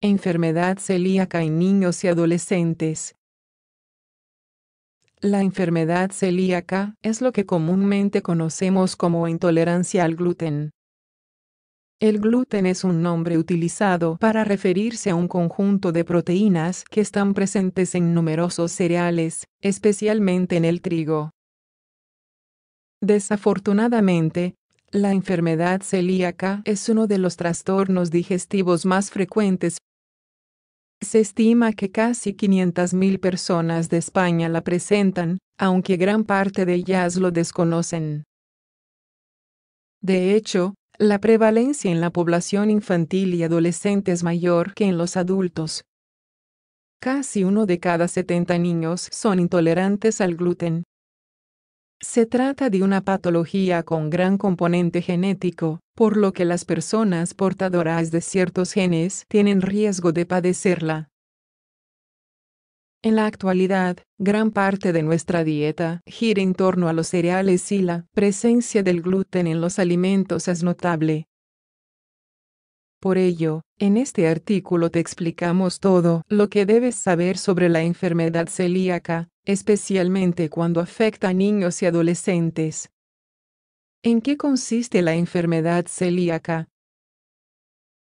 Enfermedad celíaca en niños y adolescentes. La enfermedad celíaca es lo que comúnmente conocemos como intolerancia al gluten. El gluten es un nombre utilizado para referirse a un conjunto de proteínas que están presentes en numerosos cereales, especialmente en el trigo. Desafortunadamente, la enfermedad celíaca es uno de los trastornos digestivos más frecuentes. Se estima que casi 500.000 personas de España la presentan, aunque gran parte de ellas lo desconocen. De hecho, la prevalencia en la población infantil y adolescente es mayor que en los adultos. Casi uno de cada 70 niños son intolerantes al gluten, se trata de una patología con gran componente genético, por lo que las personas portadoras de ciertos genes tienen riesgo de padecerla. En la actualidad, gran parte de nuestra dieta gira en torno a los cereales y la presencia del gluten en los alimentos es notable. Por ello, en este artículo te explicamos todo lo que debes saber sobre la enfermedad celíaca, especialmente cuando afecta a niños y adolescentes. ¿En qué consiste la enfermedad celíaca?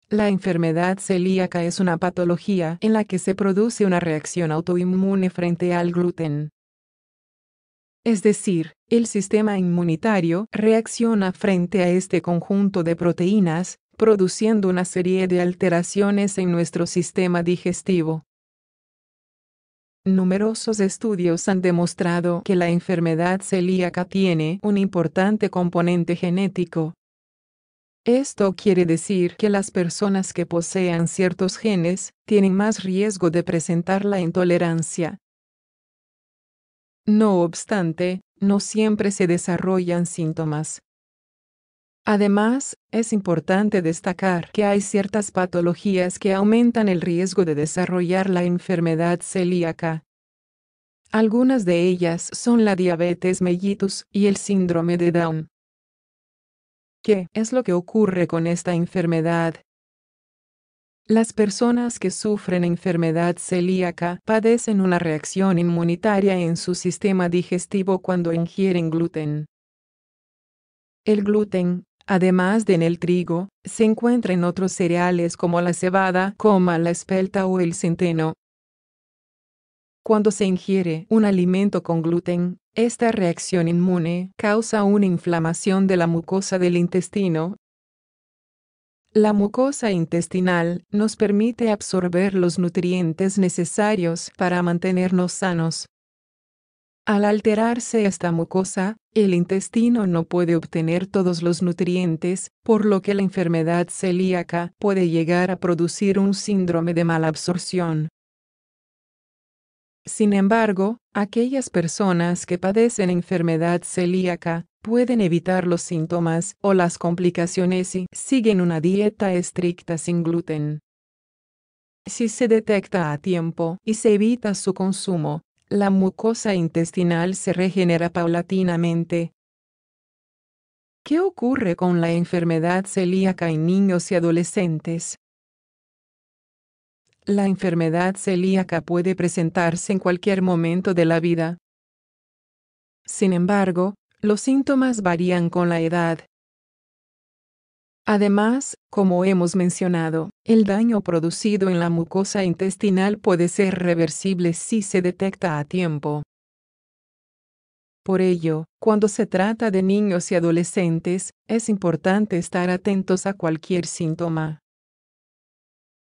La enfermedad celíaca es una patología en la que se produce una reacción autoinmune frente al gluten. Es decir, el sistema inmunitario reacciona frente a este conjunto de proteínas, produciendo una serie de alteraciones en nuestro sistema digestivo. Numerosos estudios han demostrado que la enfermedad celíaca tiene un importante componente genético. Esto quiere decir que las personas que posean ciertos genes tienen más riesgo de presentar la intolerancia. No obstante, no siempre se desarrollan síntomas. Además, es importante destacar que hay ciertas patologías que aumentan el riesgo de desarrollar la enfermedad celíaca. Algunas de ellas son la diabetes mellitus y el síndrome de Down. ¿Qué es lo que ocurre con esta enfermedad? Las personas que sufren enfermedad celíaca padecen una reacción inmunitaria en su sistema digestivo cuando ingieren gluten. El gluten, además de en el trigo, se encuentra en otros cereales como la cebada, coma, la espelta o el centeno, cuando se ingiere un alimento con gluten, esta reacción inmune causa una inflamación de la mucosa del intestino. La mucosa intestinal nos permite absorber los nutrientes necesarios para mantenernos sanos. Al alterarse esta mucosa, el intestino no puede obtener todos los nutrientes, por lo que la enfermedad celíaca puede llegar a producir un síndrome de mala absorción. Sin embargo, aquellas personas que padecen enfermedad celíaca pueden evitar los síntomas o las complicaciones si siguen una dieta estricta sin gluten. Si se detecta a tiempo y se evita su consumo, la mucosa intestinal se regenera paulatinamente. ¿Qué ocurre con la enfermedad celíaca en niños y adolescentes? La enfermedad celíaca puede presentarse en cualquier momento de la vida. Sin embargo, los síntomas varían con la edad. Además, como hemos mencionado, el daño producido en la mucosa intestinal puede ser reversible si se detecta a tiempo. Por ello, cuando se trata de niños y adolescentes, es importante estar atentos a cualquier síntoma.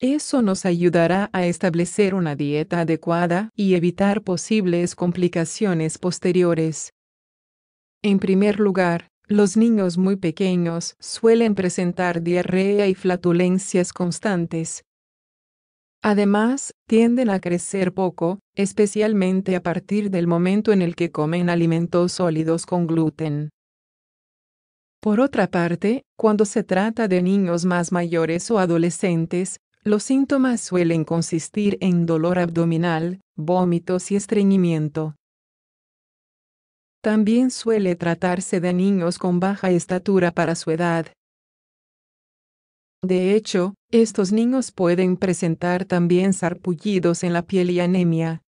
Eso nos ayudará a establecer una dieta adecuada y evitar posibles complicaciones posteriores. En primer lugar, los niños muy pequeños suelen presentar diarrea y flatulencias constantes. Además, tienden a crecer poco, especialmente a partir del momento en el que comen alimentos sólidos con gluten. Por otra parte, cuando se trata de niños más mayores o adolescentes, los síntomas suelen consistir en dolor abdominal, vómitos y estreñimiento. También suele tratarse de niños con baja estatura para su edad. De hecho, estos niños pueden presentar también sarpullidos en la piel y anemia.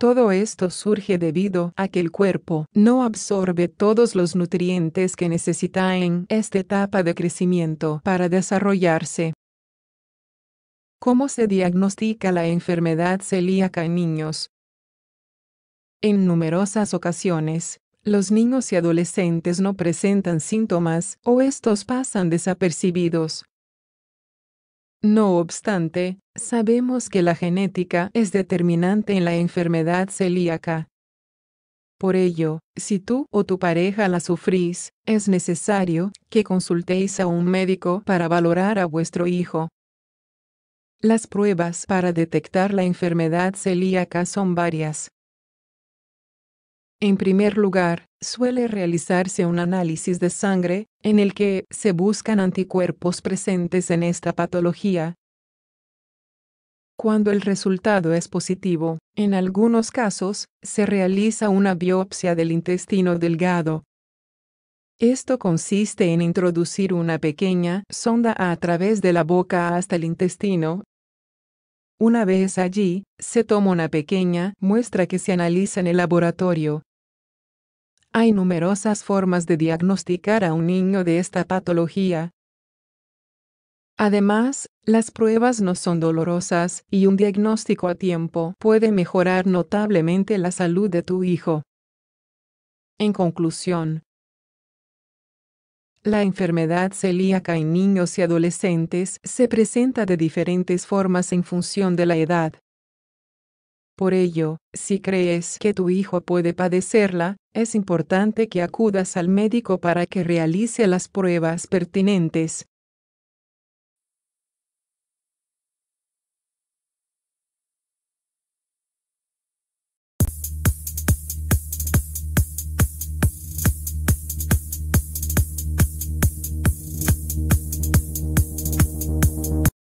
Todo esto surge debido a que el cuerpo no absorbe todos los nutrientes que necesita en esta etapa de crecimiento para desarrollarse. ¿Cómo se diagnostica la enfermedad celíaca en niños? En numerosas ocasiones, los niños y adolescentes no presentan síntomas o estos pasan desapercibidos. No obstante, sabemos que la genética es determinante en la enfermedad celíaca. Por ello, si tú o tu pareja la sufrís, es necesario que consultéis a un médico para valorar a vuestro hijo. Las pruebas para detectar la enfermedad celíaca son varias. En primer lugar, suele realizarse un análisis de sangre, en el que se buscan anticuerpos presentes en esta patología. Cuando el resultado es positivo, en algunos casos, se realiza una biopsia del intestino delgado. Esto consiste en introducir una pequeña sonda a través de la boca hasta el intestino una vez allí, se toma una pequeña muestra que se analiza en el laboratorio. Hay numerosas formas de diagnosticar a un niño de esta patología. Además, las pruebas no son dolorosas y un diagnóstico a tiempo puede mejorar notablemente la salud de tu hijo. En conclusión, la enfermedad celíaca en niños y adolescentes se presenta de diferentes formas en función de la edad. Por ello, si crees que tu hijo puede padecerla, es importante que acudas al médico para que realice las pruebas pertinentes,